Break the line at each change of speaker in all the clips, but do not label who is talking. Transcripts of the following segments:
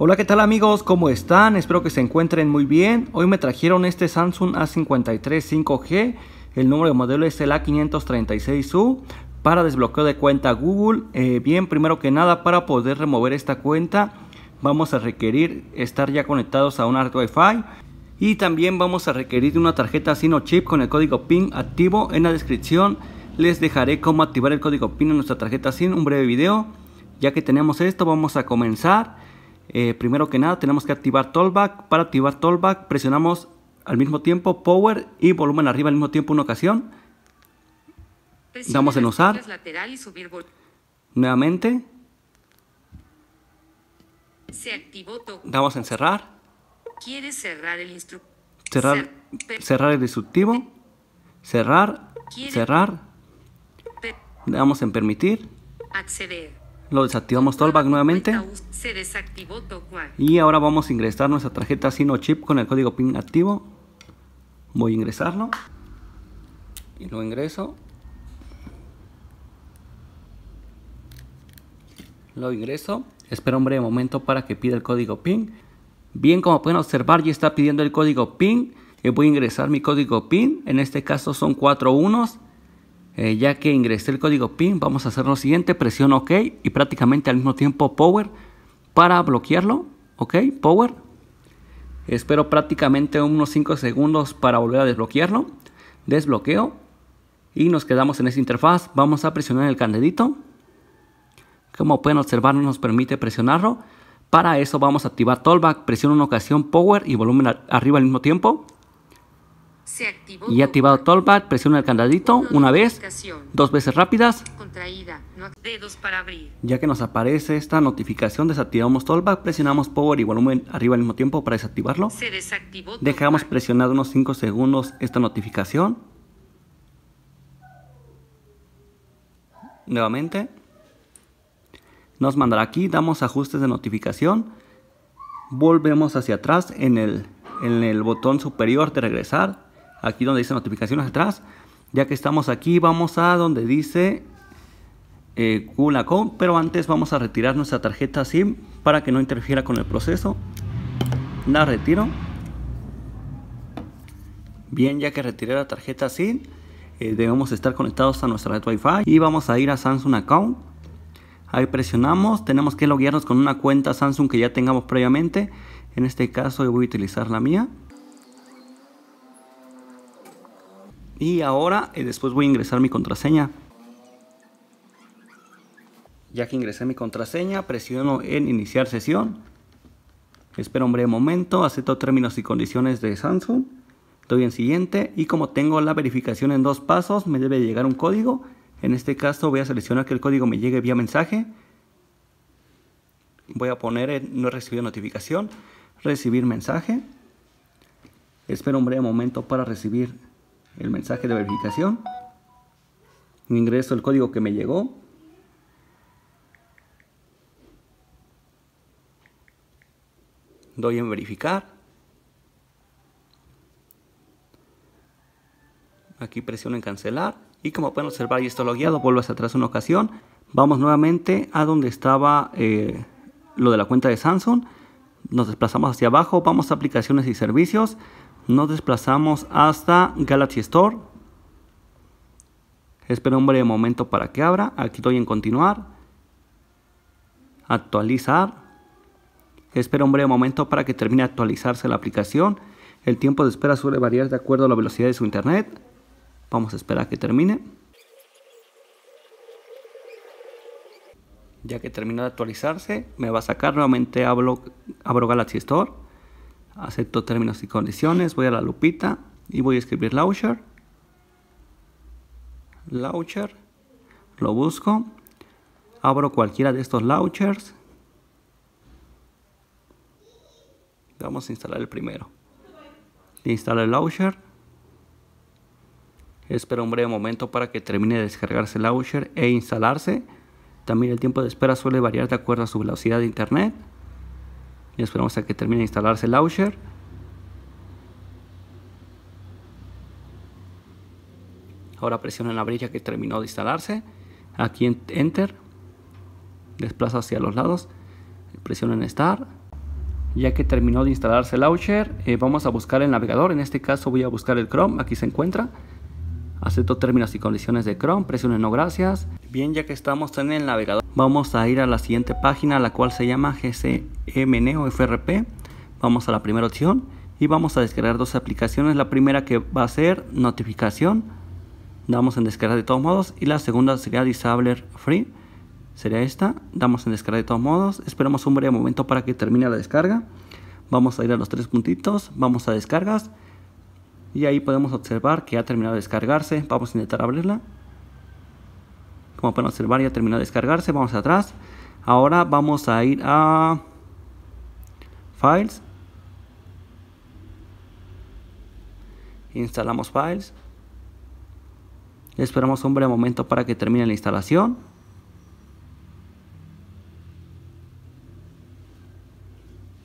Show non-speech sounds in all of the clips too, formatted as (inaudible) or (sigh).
Hola, ¿qué tal amigos? ¿Cómo están? Espero que se encuentren muy bien. Hoy me trajeron este Samsung A53 5G. El número de modelo es el A536U para desbloqueo de cuenta Google. Eh, bien, primero que nada, para poder remover esta cuenta vamos a requerir estar ya conectados a un red Wi-Fi. Y también vamos a requerir una tarjeta Sino Chip con el código PIN activo. En la descripción les dejaré cómo activar el código PIN en nuestra tarjeta SIN, un breve video. Ya que tenemos esto, vamos a comenzar. Eh, primero que nada tenemos que activar Tollback. Para activar Tollback presionamos al mismo tiempo Power y volumen arriba al mismo tiempo una ocasión. Damos en usar. Nuevamente. Se activó Damos en cerrar. cerrar el cerrar, cerrar Cerrar. Cerrar. Damos en permitir. Acceder. Lo desactivamos Tollback nuevamente. Se desactivó y ahora vamos a ingresar nuestra tarjeta Sino Chip con el código PIN activo. Voy a ingresarlo. Y lo ingreso. Lo ingreso. Espera un breve momento para que pida el código PIN. Bien, como pueden observar, ya está pidiendo el código PIN. Eh, voy a ingresar mi código PIN. En este caso son cuatro unos. Eh, ya que ingresé el código PIN, vamos a hacer lo siguiente, presiono OK y prácticamente al mismo tiempo Power para bloquearlo, OK, Power. Espero prácticamente unos 5 segundos para volver a desbloquearlo. Desbloqueo y nos quedamos en esa interfaz. Vamos a presionar el candelito. Como pueden observar, no nos permite presionarlo. Para eso vamos a activar Tollback, presiono una ocasión Power y volumen arriba al mismo tiempo y activado Tollback, presiona el candadito una vez, dos veces rápidas. Ya que nos aparece esta notificación, desactivamos Tollback, presionamos Power y volumen arriba al mismo tiempo para desactivarlo. Dejamos presionado unos 5 segundos esta notificación. Nuevamente. Nos mandará aquí, damos ajustes de notificación. Volvemos hacia atrás en el botón superior de regresar aquí donde dice notificaciones atrás. Ya que estamos aquí, vamos a donde dice eh, Google Account, pero antes vamos a retirar nuestra tarjeta SIM para que no interfiera con el proceso. La retiro. Bien, ya que retiré la tarjeta SIM, eh, debemos estar conectados a nuestra red Wi-Fi y vamos a ir a Samsung Account. Ahí presionamos, tenemos que loguearnos con una cuenta Samsung que ya tengamos previamente. En este caso yo voy a utilizar la mía. Y ahora eh, después voy a ingresar mi contraseña. Ya que ingresé mi contraseña, presiono en iniciar sesión. Espero un breve momento, acepto términos y condiciones de Samsung. Doy en siguiente y como tengo la verificación en dos pasos, me debe llegar un código. En este caso voy a seleccionar que el código me llegue vía mensaje. Voy a poner en no he recibido notificación, recibir mensaje. Espero un breve momento para recibir el mensaje de verificación. Ingreso el código que me llegó. Doy en verificar. Aquí presiono en cancelar. Y como pueden observar, ya está logueado. Vuelvo hacia atrás una ocasión. Vamos nuevamente a donde estaba eh, lo de la cuenta de Samsung. Nos desplazamos hacia abajo. Vamos a aplicaciones y servicios nos desplazamos hasta Galaxy Store. Espera un breve momento para que abra. Aquí doy en continuar. Actualizar. Espera un breve momento para que termine de actualizarse la aplicación. El tiempo de espera suele variar de acuerdo a la velocidad de su internet. Vamos a esperar a que termine. Ya que termina de actualizarse, me va a sacar nuevamente abro, abro Galaxy Store acepto términos y condiciones, voy a la lupita y voy a escribir launcher. Launcher, lo busco, abro cualquiera de estos launchers. Vamos a instalar el primero. Instalo el launcher. Espero un breve momento para que termine de descargarse el launcher e instalarse. También el tiempo de espera suele variar de acuerdo a su velocidad de internet esperamos a que termine de instalarse el launcher ahora presionen la brilla que terminó de instalarse aquí en enter desplaza hacia los lados en start ya que terminó de instalarse el launcher eh, vamos a buscar el navegador en este caso voy a buscar el chrome aquí se encuentra Acepto términos y condiciones de Chrome, presione no gracias. Bien, ya que estamos en el navegador, vamos a ir a la siguiente página, la cual se llama GCMN o FRP. Vamos a la primera opción y vamos a descargar dos aplicaciones. La primera que va a ser notificación, damos en descargar de todos modos. Y la segunda sería Disabler Free, sería esta. Damos en descargar de todos modos. Esperamos un breve momento para que termine la descarga. Vamos a ir a los tres puntitos, vamos a descargas y ahí podemos observar que ha terminado de descargarse. Vamos a intentar abrirla. Como pueden observar ya terminó de descargarse. Vamos atrás. Ahora vamos a ir a Files. Instalamos Files. Esperamos un breve momento para que termine la instalación.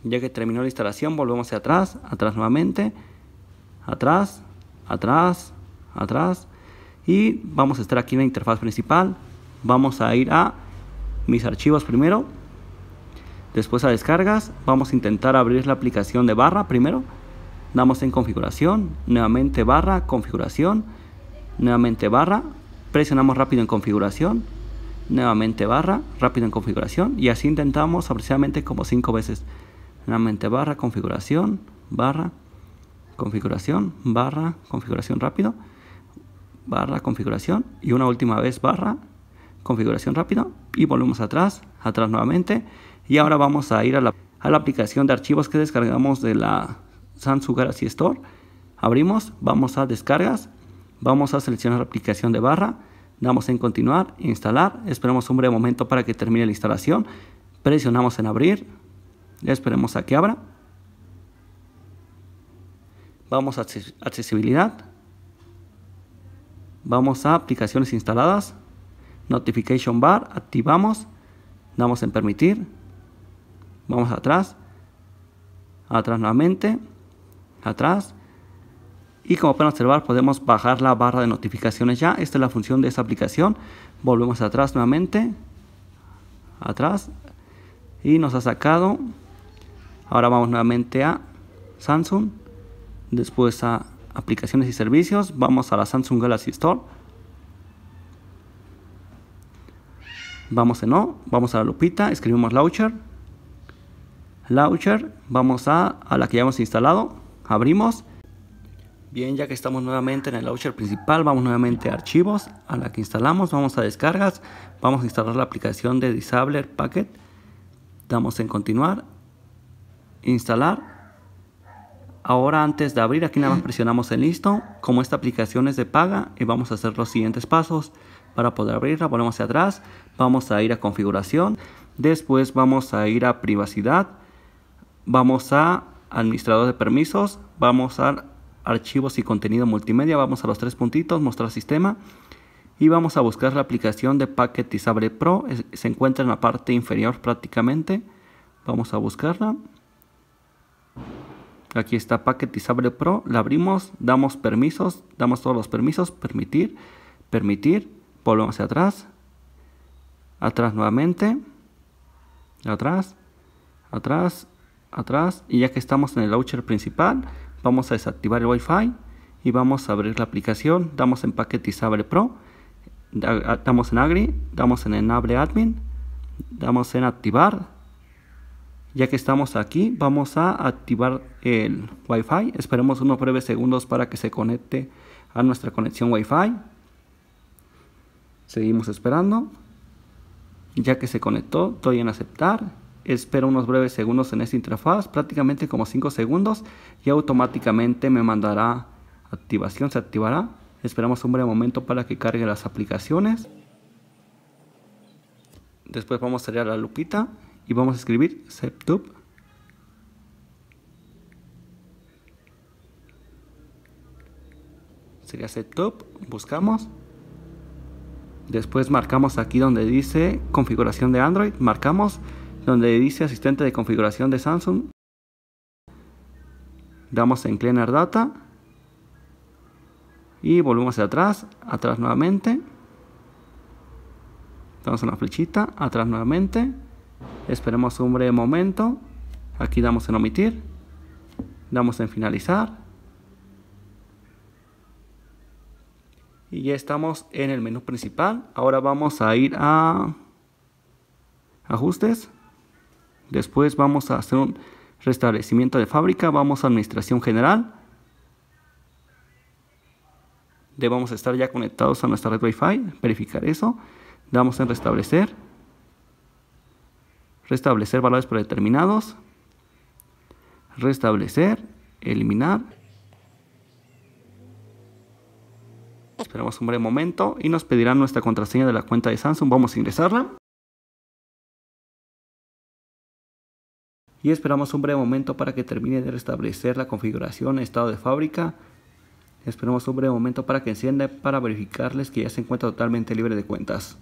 Ya que terminó la instalación, volvemos hacia atrás, atrás nuevamente atrás, atrás, atrás. Y vamos a estar aquí en la interfaz principal. Vamos a ir a mis archivos primero. Después a descargas. Vamos a intentar abrir la aplicación de barra primero. Damos en configuración. Nuevamente barra, configuración. Nuevamente barra. Presionamos rápido en configuración. Nuevamente barra, rápido en configuración. Y así intentamos aproximadamente como cinco veces. Nuevamente barra, configuración, barra configuración, barra, configuración rápido, barra, configuración y una última vez barra, configuración rápido y volvemos atrás, atrás nuevamente y ahora vamos a ir a la, aplicación de archivos que descargamos de la Samsung Galaxy Store. Abrimos, vamos a descargas, vamos a seleccionar la aplicación de barra, damos en continuar, instalar, esperamos un breve momento para que termine la instalación, presionamos en abrir, esperemos a que abra Vamos a accesibilidad. Vamos a aplicaciones instaladas. Notification bar. Activamos. Damos en permitir. Vamos atrás. Atrás nuevamente. Atrás. Y como pueden observar podemos bajar la barra de notificaciones ya. Esta es la función de esta aplicación. Volvemos atrás nuevamente. Atrás. Y nos ha sacado. Ahora vamos nuevamente a Samsung. Después a aplicaciones y servicios, vamos a la Samsung Galaxy Store. Vamos en no vamos a la lupita, escribimos Launcher. Launcher, vamos a, a la que ya hemos instalado, abrimos. Bien, ya que estamos nuevamente en el launcher principal, vamos nuevamente a archivos, a la que instalamos, vamos a descargas, vamos a instalar la aplicación de Disabler Packet, damos en continuar, instalar, Ahora antes de abrir aquí nada más (clears throat) presionamos en listo. Como esta aplicación es de paga y vamos a hacer los siguientes pasos para poder abrirla. Volvemos hacia atrás. Vamos a ir a configuración. Después vamos a ir a privacidad. Vamos a administrador de permisos. Vamos a archivos y contenido multimedia. Vamos a los tres puntitos. Mostrar sistema. Y vamos a buscar la aplicación de Packet Pro. Se encuentra en la parte inferior prácticamente. Vamos a buscarla. Aquí está paquetizable Pro, la abrimos, damos permisos, damos todos los permisos, permitir, permitir, volvemos hacia atrás, atrás nuevamente, atrás, atrás, atrás y ya que estamos en el launcher principal, vamos a desactivar el Wi-Fi y vamos a abrir la aplicación, damos en paquetizable Pro, damos en Agri, damos en Enable Admin, damos en Activar, ya que estamos aquí, vamos a activar el Wi-Fi. Esperemos unos breves segundos para que se conecte a nuestra conexión Wi-Fi. Seguimos esperando. Ya que se conectó, doy en aceptar. Espero unos breves segundos en esta interfaz, prácticamente como 5 segundos, y automáticamente me mandará activación, se activará. Esperamos un breve momento para que cargue las aplicaciones. Después vamos a salir a la lupita y vamos a escribir setup sería setup, buscamos. Después marcamos aquí donde dice configuración de Android, marcamos donde dice asistente de configuración de Samsung. Damos en Cleaner Data y volvemos hacia atrás, atrás nuevamente. Damos una flechita, atrás nuevamente. Esperemos un breve momento. Aquí damos en omitir. Damos en finalizar. Y ya estamos en el menú principal. Ahora vamos a ir a ajustes. Después vamos a hacer un restablecimiento de fábrica. Vamos a administración general. Debemos estar ya conectados a nuestra red Wi-Fi. Verificar eso. Damos en restablecer restablecer valores predeterminados, restablecer, eliminar. Esperamos un breve momento y nos pedirán nuestra contraseña de la cuenta de Samsung. Vamos a ingresarla. Y esperamos un breve momento para que termine de restablecer la configuración, estado de fábrica. Esperamos un breve momento para que encienda para verificarles que ya se encuentra totalmente libre de cuentas.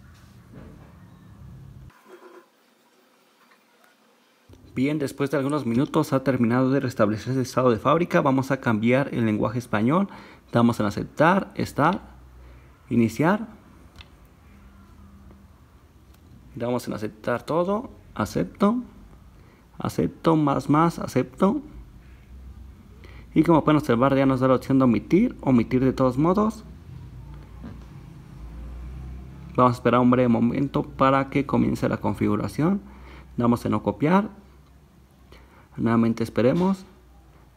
Bien, después de algunos minutos ha terminado de restablecer el estado de fábrica. Vamos a cambiar el lenguaje español. Damos en aceptar, estar, iniciar. Damos en aceptar todo. Acepto. Acepto, más, más, acepto. Y como pueden observar ya nos da la opción de omitir. Omitir de todos modos. Vamos a esperar un breve momento para que comience la configuración. Damos en no copiar Nuevamente esperemos.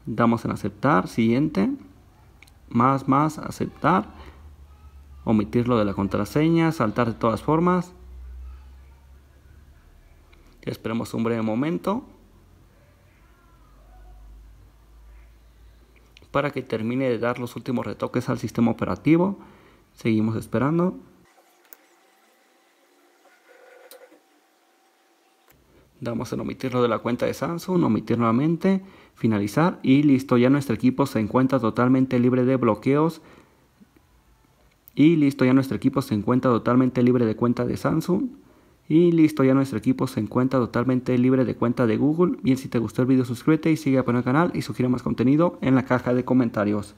Damos en aceptar. Siguiente. Más, más, aceptar. Omitirlo de la contraseña. Saltar de todas formas. Esperemos un breve momento. Para que termine de dar los últimos retoques al sistema operativo. Seguimos esperando. Damos en omitirlo de la cuenta de Samsung, omitir nuevamente, finalizar y listo, ya nuestro equipo se encuentra totalmente libre de bloqueos. Y listo, ya nuestro equipo se encuentra totalmente libre de cuenta de Samsung. Y listo, ya nuestro equipo se encuentra totalmente libre de cuenta de Google. Bien, si te gustó el video suscríbete y sigue apoyando el canal y sugiere más contenido en la caja de comentarios.